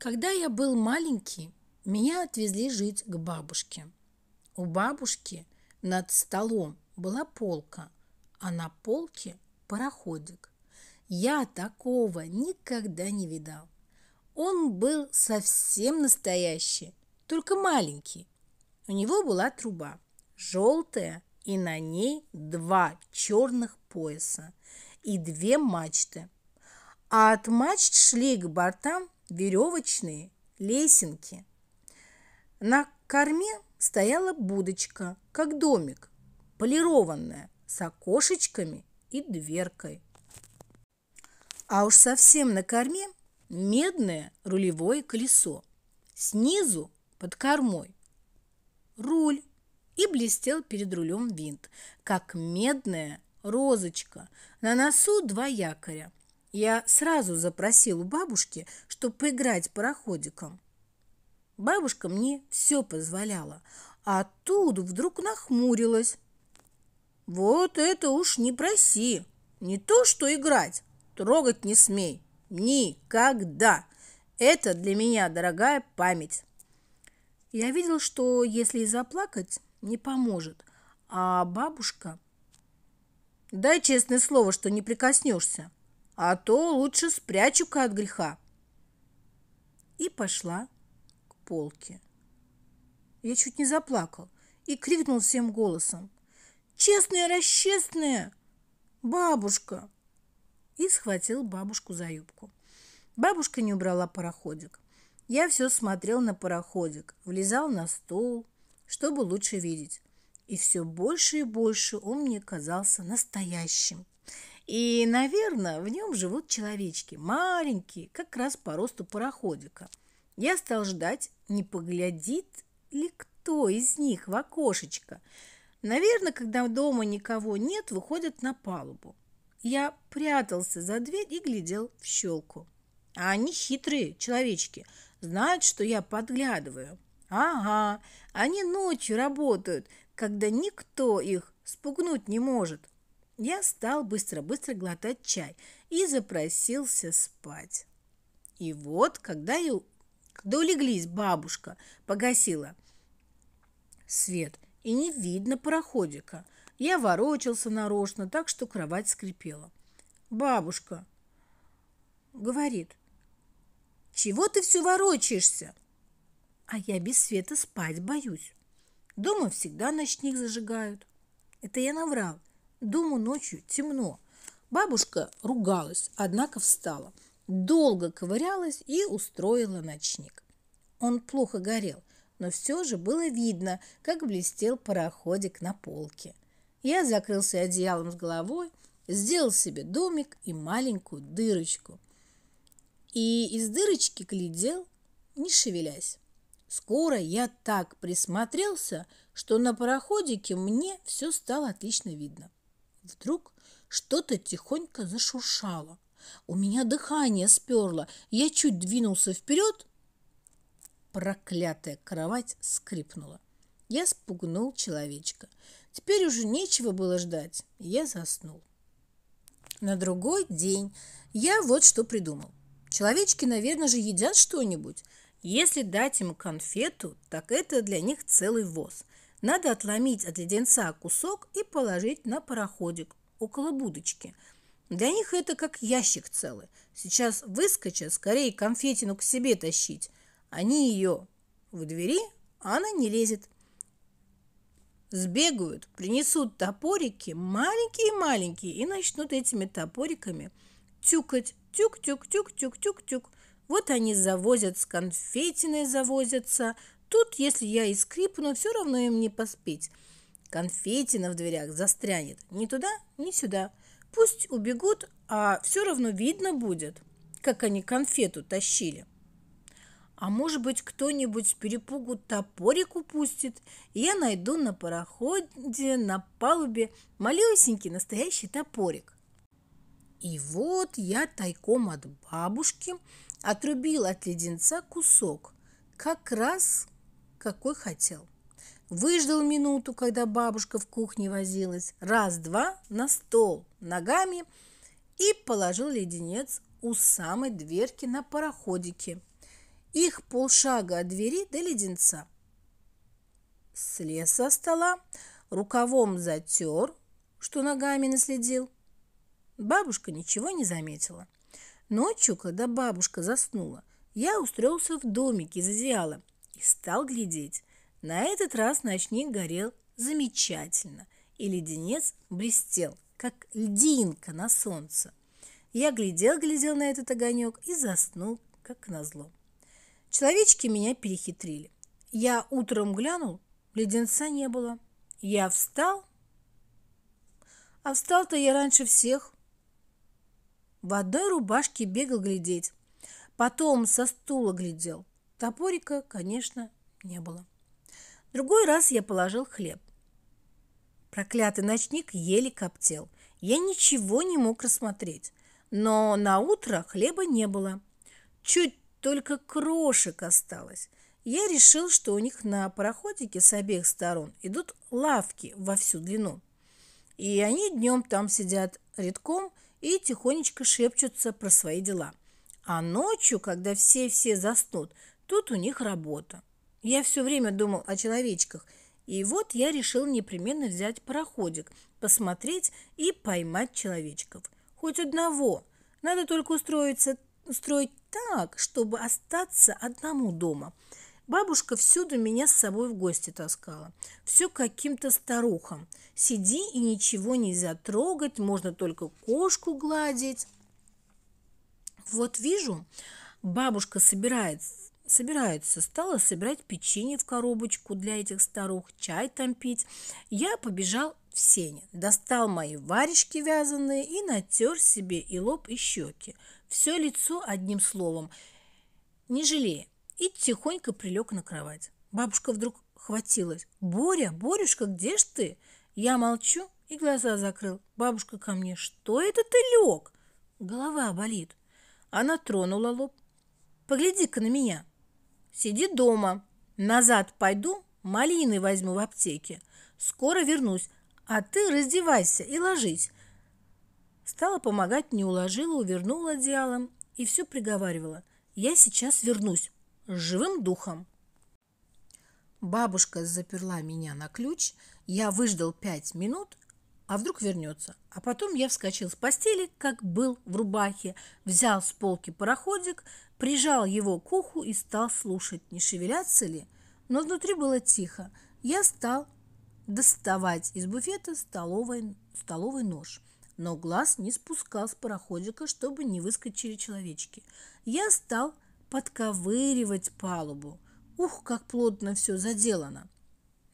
Когда я был маленький, меня отвезли жить к бабушке. У бабушки над столом была полка, а на полке пароходик. Я такого никогда не видал. Он был совсем настоящий, только маленький. У него была труба, желтая, и на ней два черных пояса и две мачты. А от мачт шли к бортам веревочные лесенки. На корме стояла будочка, как домик, полированная, с окошечками и дверкой. А уж совсем на корме медное рулевое колесо. Снизу под кормой руль и блестел перед рулем винт, как медная розочка. На носу два якоря – я сразу запросил у бабушки, чтобы поиграть пароходиком. Бабушка мне все позволяла, а тут вдруг нахмурилась. Вот это уж не проси, не то что играть, трогать не смей, никогда. Это для меня дорогая память. Я видел, что если и заплакать, не поможет. А бабушка... Дай честное слово, что не прикоснешься а то лучше спрячу-ка от греха. И пошла к полке. Я чуть не заплакал и крикнул всем голосом. "Честная, расчестная, Бабушка!» И схватил бабушку за юбку. Бабушка не убрала пароходик. Я все смотрел на пароходик, влезал на стол, чтобы лучше видеть. И все больше и больше он мне казался настоящим. И, наверное, в нем живут человечки, маленькие, как раз по росту пароходика. Я стал ждать, не поглядит ли кто из них в окошечко. Наверное, когда дома никого нет, выходят на палубу. Я прятался за дверь и глядел в щелку. А они хитрые, человечки, знают, что я подглядываю. Ага, они ночью работают, когда никто их спугнуть не может. Я стал быстро-быстро глотать чай и запросился спать. И вот, когда, я, когда улеглись, бабушка погасила свет, и не видно пароходика. Я ворочался нарочно, так что кровать скрипела. Бабушка говорит, «Чего ты все ворочаешься?» А я без света спать боюсь. Дома всегда ночник зажигают. Это я наврал. Дому ночью темно. Бабушка ругалась, однако встала. Долго ковырялась и устроила ночник. Он плохо горел, но все же было видно, как блестел пароходик на полке. Я закрылся одеялом с головой, сделал себе домик и маленькую дырочку. И из дырочки глядел, не шевелясь. Скоро я так присмотрелся, что на пароходике мне все стало отлично видно. Вдруг что-то тихонько зашуршало. У меня дыхание сперло. Я чуть двинулся вперед. Проклятая кровать скрипнула. Я спугнул человечка. Теперь уже нечего было ждать. Я заснул. На другой день я вот что придумал. Человечки, наверное же, едят что-нибудь. Если дать им конфету, так это для них целый воз. Надо отломить от леденца кусок и положить на пароходик около будочки. Для них это как ящик целый. Сейчас выскоча, скорее конфетину к себе тащить. Они ее в двери, а она не лезет. Сбегают, принесут топорики, маленькие-маленькие, и начнут этими топориками тюкать. Тюк-тюк-тюк-тюк-тюк-тюк. Вот они завозят с конфетиной, завозятся, Тут, если я и скрипну, все равно им не поспеть. Конфетина в дверях застрянет ни туда, ни сюда. Пусть убегут, а все равно видно будет, как они конфету тащили. А может быть, кто-нибудь с перепугу топорик упустит, и я найду на пароходе, на палубе малюсенький настоящий топорик. И вот я тайком от бабушки отрубил от леденца кусок, как раз какой хотел. Выждал минуту, когда бабушка в кухне возилась, раз-два на стол ногами и положил леденец у самой дверки на пароходике. Их полшага от двери до леденца. Слез со стола, рукавом затер, что ногами наследил. Бабушка ничего не заметила. Ночью, когда бабушка заснула, я устроился в домике из одеяла и стал глядеть. На этот раз ночник горел замечательно, и леденец блестел, как льдинка на солнце. Я глядел-глядел на этот огонек и заснул, как назло. Человечки меня перехитрили. Я утром глянул, леденца не было. Я встал, а встал-то я раньше всех. В одной рубашке бегал глядеть, потом со стула глядел, Топорика, конечно, не было. Другой раз я положил хлеб. Проклятый ночник еле коптел. Я ничего не мог рассмотреть. Но на утро хлеба не было. Чуть только крошек осталось. Я решил, что у них на пароходике с обеих сторон идут лавки во всю длину. И они днем там сидят редком и тихонечко шепчутся про свои дела. А ночью, когда все-все заснут – Тут у них работа. Я все время думал о человечках. И вот я решил непременно взять пароходик, посмотреть и поймать человечков. Хоть одного. Надо только устроиться, устроить так, чтобы остаться одному дома. Бабушка всюду меня с собой в гости таскала. Все каким-то старухам. Сиди и ничего нельзя трогать, можно только кошку гладить. Вот вижу, бабушка собирает собираются. Стала собирать печенье в коробочку для этих старух, чай там пить. Я побежал в сене, достал мои варежки вязаные и натер себе и лоб, и щеки. Все лицо одним словом, не жалея, и тихонько прилег на кровать. Бабушка вдруг хватилась. «Боря, Борюшка, где ж ты?» Я молчу и глаза закрыл. Бабушка ко мне, «Что это ты лег?» Голова болит. Она тронула лоб. «Погляди-ка на меня!» Сиди дома. Назад пойду, малины возьму в аптеке. Скоро вернусь, а ты раздевайся и ложись. Стала помогать, не уложила, увернула одеялом и все приговаривала. Я сейчас вернусь. С живым духом. Бабушка заперла меня на ключ. Я выждал пять минут, а вдруг вернется. А потом я вскочил с постели, как был в рубахе, взял с полки пароходик, прижал его к уху и стал слушать, не шевелятся ли. Но внутри было тихо. Я стал доставать из буфета столовый, столовый нож, но глаз не спускал с пароходика, чтобы не выскочили человечки. Я стал подковыривать палубу. Ух, как плотно все заделано!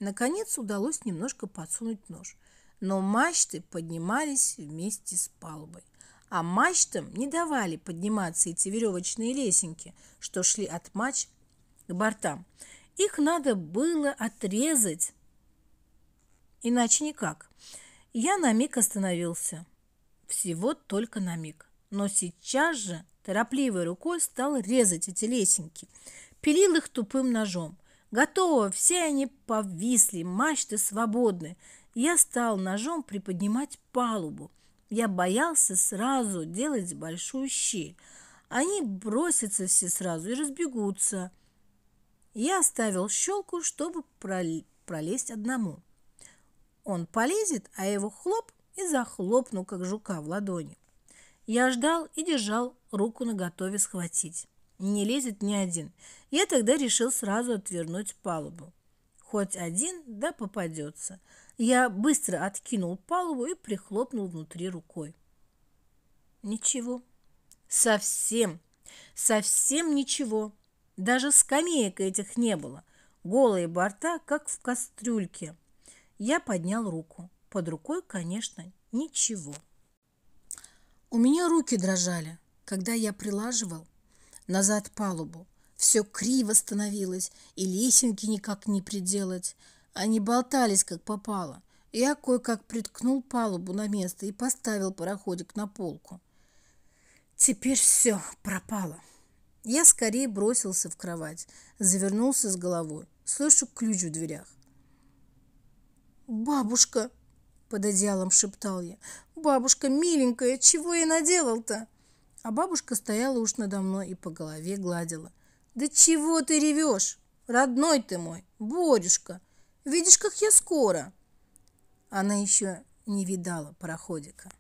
Наконец удалось немножко подсунуть нож но мачты поднимались вместе с палубой. А мачтам не давали подниматься эти веревочные лесенки, что шли от мач к бортам. Их надо было отрезать, иначе никак. Я на миг остановился. Всего только на миг. Но сейчас же торопливой рукой стал резать эти лесенки. Пилил их тупым ножом. Готово, все они повисли, мачты свободны я стал ножом приподнимать палубу. Я боялся сразу делать большую щель. Они бросятся все сразу и разбегутся. Я оставил щелку, чтобы пролезть одному. Он полезет, а его хлоп и захлопну как жука в ладони. Я ждал и держал руку на готове схватить. Не лезет ни один. Я тогда решил сразу отвернуть палубу. Хоть один, да попадется. Я быстро откинул палубу и прихлопнул внутри рукой. Ничего. Совсем, совсем ничего. Даже скамеек этих не было. Голые борта, как в кастрюльке. Я поднял руку. Под рукой, конечно, ничего. У меня руки дрожали, когда я прилаживал назад палубу. Все криво становилось, и лесенки никак не приделать. Они болтались, как попало. Я кое-как приткнул палубу на место и поставил пароходик на полку. Теперь все пропало. Я скорее бросился в кровать, завернулся с головой. Слышу ключ в дверях. «Бабушка!» — под одеялом шептал я. «Бабушка, миленькая, чего я наделал-то?» А бабушка стояла уж надо мной и по голове гладила. «Да чего ты ревешь? Родной ты мой, Борюшка! Видишь, как я скоро!» Она еще не видала пароходика.